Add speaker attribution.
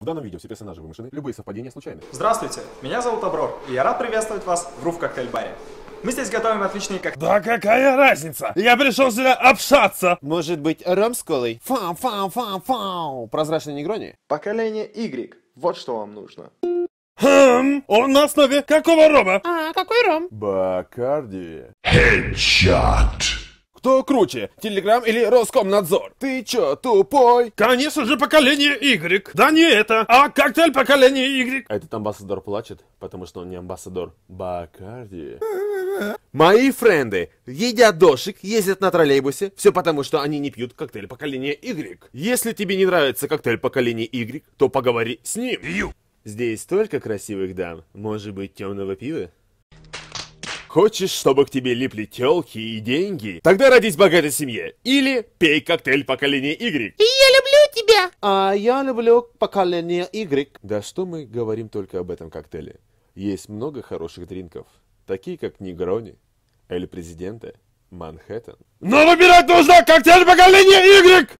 Speaker 1: В данном видео все персонажи вымышлены, любые совпадения случайны. Здравствуйте,
Speaker 2: меня зовут Аброр, и я рад приветствовать вас в Руф Коктейль Баре. Мы здесь готовим отличные коктейли. Да какая разница? Я
Speaker 3: пришел сюда общаться. Может быть, ром с колой? Фам, фам, фам, фам. прозрачный негрони? Поколение Y. Вот что вам нужно. Хм, он на основе какого рома?
Speaker 4: А, какой ром?
Speaker 5: Бакарди.
Speaker 3: Headshot.
Speaker 6: Кто круче, Телеграм или Роскомнадзор? Ты чё, тупой? Конечно же, поколение
Speaker 1: Y. Да не это, а коктейль поколения Y. А этот амбассадор плачет, потому что он не амбассадор Бакарди. Мои френды едят дошик, ездят на троллейбусе, все потому, что они не пьют коктейль поколения Y. Если тебе не нравится коктейль поколения Y, то поговори с ним. Ю. Здесь столько красивых дам, может быть, темного пива? Хочешь, чтобы к тебе липли тёлки и деньги? Тогда родись богатой семье. Или пей коктейль поколения Y. И
Speaker 4: я люблю тебя. А я
Speaker 1: люблю поколение Y. Да что мы говорим только об этом коктейле. Есть много хороших дринков. Такие, как Негрони, Эль Президенте, Манхэттен. Но выбирать нужно коктейль поколения Y!